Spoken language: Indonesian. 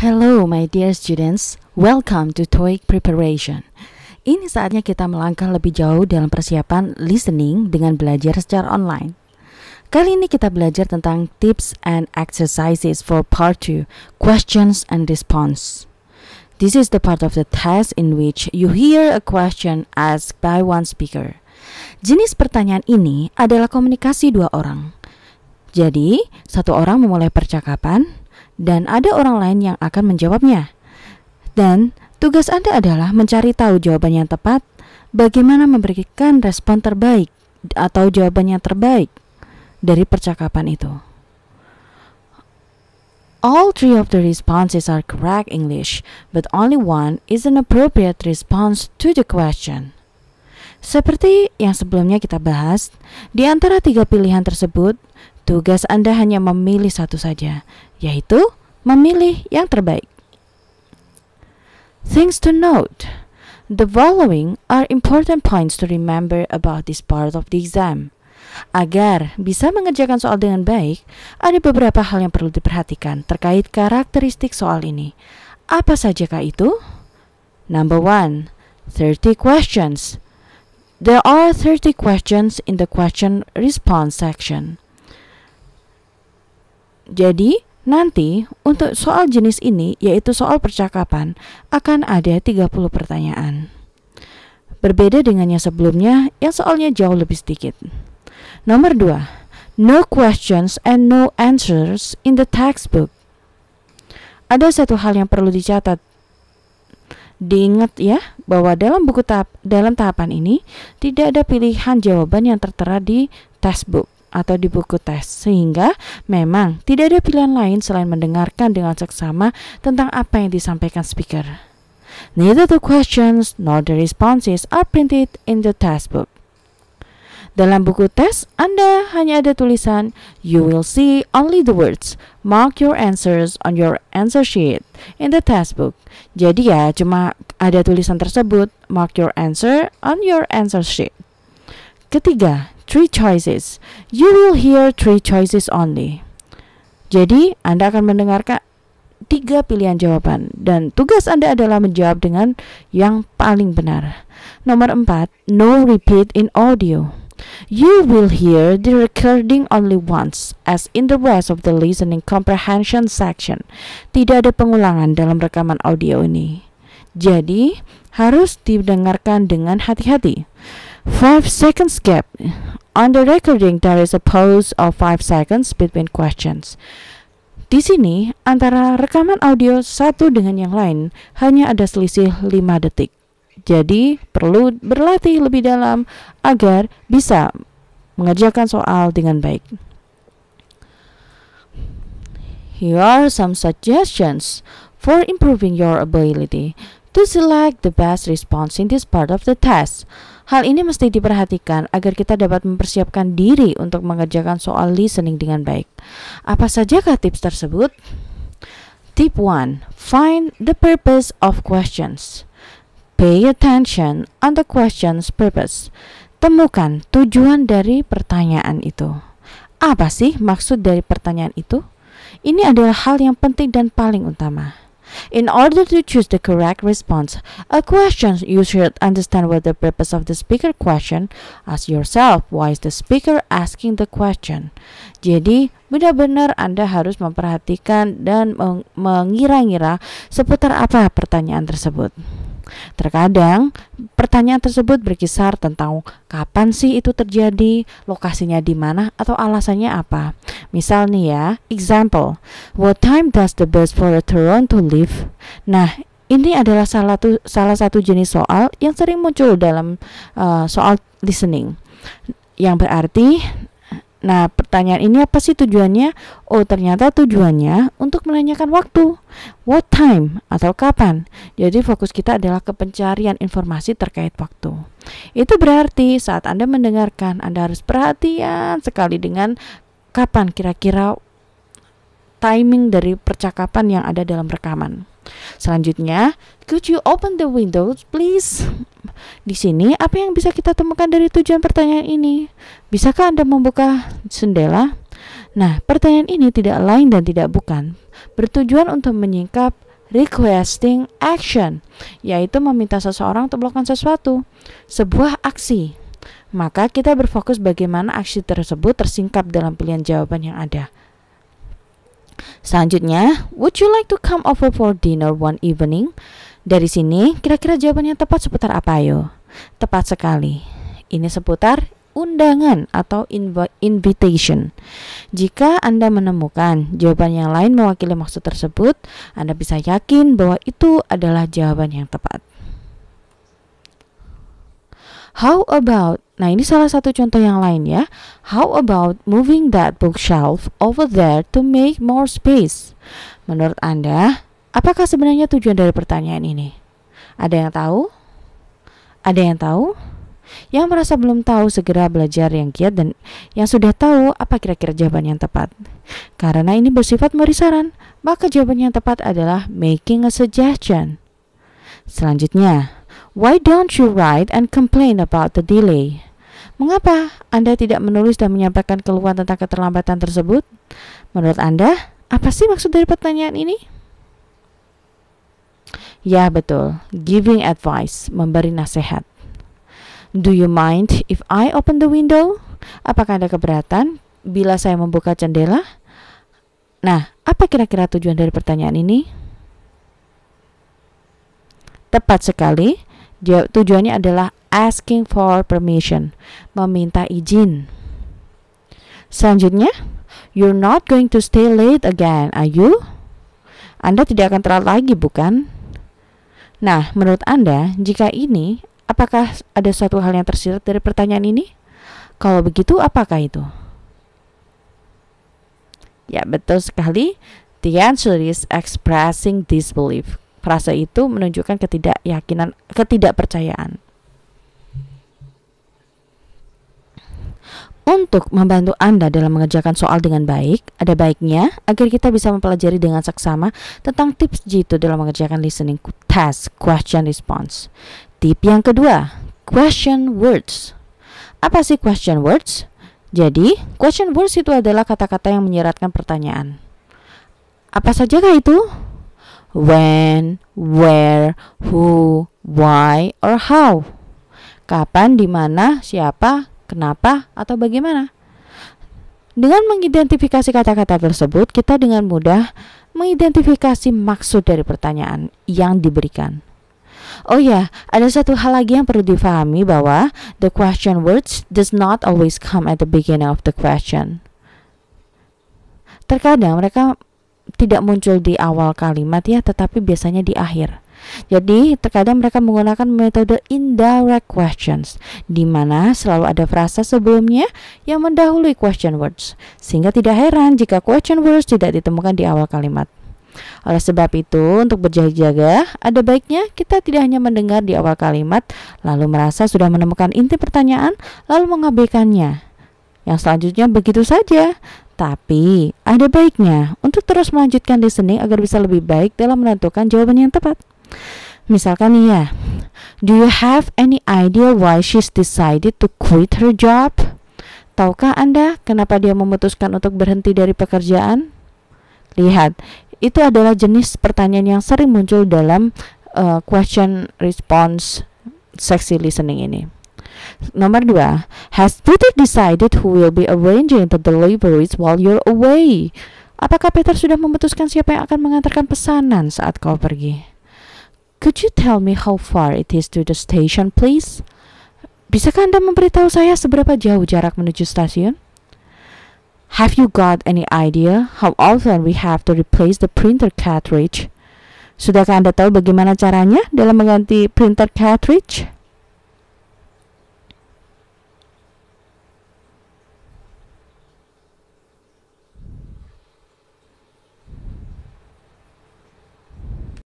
Hello, my dear students. Welcome to TOEIC preparation. Ini saatnya kita melangkah lebih jauh dalam persiapan listening dengan belajar secara online. Kali ini kita belajar tentang tips and exercises for part 2, questions and response. This is the part of the test in which you hear a question asked by one speaker. Jenis pertanyaan ini adalah komunikasi dua orang. Jadi, satu orang memulai percakapan, dan ada orang lain yang akan menjawabnya. Dan tugas Anda adalah mencari tahu jawaban yang tepat, bagaimana memberikan respon terbaik atau jawaban yang terbaik dari percakapan itu. All three of the responses are correct English, but only one is an appropriate response to the question. Seperti yang sebelumnya kita bahas, di antara tiga pilihan tersebut, tugas Anda hanya memilih satu saja, yaitu memilih yang terbaik. Things to note. The following are important points to remember about this part of the exam. Agar bisa mengerjakan soal dengan baik, ada beberapa hal yang perlu diperhatikan terkait karakteristik soal ini. Apa sajakah itu? Number one, 30 questions. There are 30 questions in the question response section. Jadi, Nanti, untuk soal jenis ini, yaitu soal percakapan, akan ada 30 pertanyaan. Berbeda dengan yang sebelumnya, yang soalnya jauh lebih sedikit. Nomor 2. No questions and no answers in the textbook. Ada satu hal yang perlu dicatat. Diingat ya, bahwa dalam buku tahap, dalam tahapan ini tidak ada pilihan jawaban yang tertera di textbook atau di buku tes, sehingga memang tidak ada pilihan lain selain mendengarkan dengan seksama tentang apa yang disampaikan speaker. Neither the questions nor the responses are printed in the test book. Dalam buku tes, Anda hanya ada tulisan You will see only the words. Mark your answers on your answer sheet in the test book. Jadi ya, cuma ada tulisan tersebut. Mark your answer on your answer sheet. Ketiga, three choices. You will hear three choices only. Jadi, Anda akan mendengarkan tiga pilihan jawaban dan tugas Anda adalah menjawab dengan yang paling benar. Nomor empat, no repeat in audio. You will hear the recording only once, as in the rest of the listening comprehension section. Tidak ada pengulangan dalam rekaman audio ini. Jadi, harus didengarkan dengan hati-hati. 5 seconds gap. On the recording, there is a pause of 5 seconds between questions. Di sini, antara rekaman audio satu dengan yang lain hanya ada selisih 5 detik. Jadi, perlu berlatih lebih dalam agar bisa mengerjakan soal dengan baik. Here are some suggestions for improving your ability to select the best response in this part of the test. Hal ini mesti diperhatikan agar kita dapat mempersiapkan diri untuk mengerjakan soal listening dengan baik. Apa sajakah tips tersebut? Tip 1. Find the purpose of questions. Pay attention on the question's purpose. Temukan tujuan dari pertanyaan itu. Apa sih maksud dari pertanyaan itu? Ini adalah hal yang penting dan paling utama. In order to choose the correct response, a question you should understand what the purpose of the speaker question. Ask yourself, why is the speaker asking the question? Jadi, benar-benar Anda harus memperhatikan dan meng mengira-ngira seputar apa pertanyaan tersebut. Terkadang pertanyaan tersebut berkisar tentang kapan sih itu terjadi, lokasinya di mana, atau alasannya apa. Misal nih ya, example, what time does the bus for Toronto leave? Nah, ini adalah salah satu salah satu jenis soal yang sering muncul dalam uh, soal listening. Yang berarti Nah, pertanyaan ini apa sih tujuannya? Oh, ternyata tujuannya untuk menanyakan waktu. What time atau kapan? Jadi fokus kita adalah ke pencarian informasi terkait waktu. Itu berarti saat Anda mendengarkan, Anda harus perhatian sekali dengan kapan kira-kira timing dari percakapan yang ada dalam rekaman. Selanjutnya, could you open the windows please? Di sini apa yang bisa kita temukan dari tujuan pertanyaan ini? Bisakah Anda membuka jendela? Nah, pertanyaan ini tidak lain dan tidak bukan bertujuan untuk menyingkap requesting action, yaitu meminta seseorang untuk melakukan sesuatu, sebuah aksi maka kita berfokus bagaimana aksi tersebut tersingkap dalam pilihan jawaban yang ada. Selanjutnya, would you like to come over for dinner one evening? Dari sini, kira-kira jawaban yang tepat seputar apa yo? Tepat sekali. Ini seputar undangan atau inv invitation. Jika Anda menemukan jawaban yang lain mewakili maksud tersebut, Anda bisa yakin bahwa itu adalah jawaban yang tepat. How about Nah, ini salah satu contoh yang lain ya. How about moving that bookshelf over there to make more space? Menurut Anda, apakah sebenarnya tujuan dari pertanyaan ini? Ada yang tahu? Ada yang tahu? Yang merasa belum tahu segera belajar yang giat dan yang sudah tahu apa kira-kira jawaban yang tepat. Karena ini bersifat memberi maka jawaban yang tepat adalah making a suggestion. Selanjutnya, Why don't you write and complain about the delay? Mengapa Anda tidak menulis dan menyampaikan keluhan tentang keterlambatan tersebut? Menurut Anda, apa sih maksud dari pertanyaan ini? Ya, betul. Giving advice, memberi nasihat. Do you mind if I open the window? Apakah Anda keberatan bila saya membuka jendela? Nah, apa kira-kira tujuan dari pertanyaan ini? Tepat sekali tujuannya adalah asking for permission, meminta izin. Selanjutnya, you're not going to stay late again, are you? Anda tidak akan terlalu lagi, bukan? Nah, menurut Anda, jika ini, apakah ada suatu hal yang tersirat dari pertanyaan ini? Kalau begitu, apakah itu? Ya, betul sekali. The answer is expressing disbelief. Frase itu menunjukkan ketidakyakinan, ketidakpercayaan. Untuk membantu Anda dalam mengerjakan soal dengan baik, ada baiknya agar kita bisa mempelajari dengan seksama tentang tips jitu dalam mengerjakan listening test question response. Tip yang kedua, question words. Apa sih question words? Jadi, question words itu adalah kata-kata yang menyeratkan pertanyaan. Apa sajakah itu? when, where, who, why, or how. Kapan, di mana, siapa, kenapa, atau bagaimana. Dengan mengidentifikasi kata-kata tersebut, kita dengan mudah mengidentifikasi maksud dari pertanyaan yang diberikan. Oh ya, ada satu hal lagi yang perlu difahami bahwa the question words does not always come at the beginning of the question. Terkadang mereka tidak muncul di awal kalimat ya, tetapi biasanya di akhir. Jadi, terkadang mereka menggunakan metode indirect questions, di mana selalu ada frasa sebelumnya yang mendahului question words, sehingga tidak heran jika question words tidak ditemukan di awal kalimat. Oleh sebab itu, untuk berjaga-jaga, ada baiknya kita tidak hanya mendengar di awal kalimat, lalu merasa sudah menemukan inti pertanyaan, lalu mengabaikannya. Yang selanjutnya begitu saja, tapi ada baiknya untuk terus melanjutkan listening agar bisa lebih baik dalam menentukan jawaban yang tepat. Misalkan iya. ya, do you have any idea why she's decided to quit her job? Tahukah Anda kenapa dia memutuskan untuk berhenti dari pekerjaan? Lihat, itu adalah jenis pertanyaan yang sering muncul dalam uh, question response sexy listening ini. Nomor dua, has Peter decided who will be arranging the deliveries while you're away? Apakah Peter sudah memutuskan siapa yang akan mengantarkan pesanan saat kau pergi? Could you tell me how far it is to the station, please? Bisakah Anda memberitahu saya seberapa jauh jarak menuju stasiun? Have you got any idea how often we have to replace the printer cartridge? Sudahkah Anda tahu bagaimana caranya dalam mengganti printer cartridge?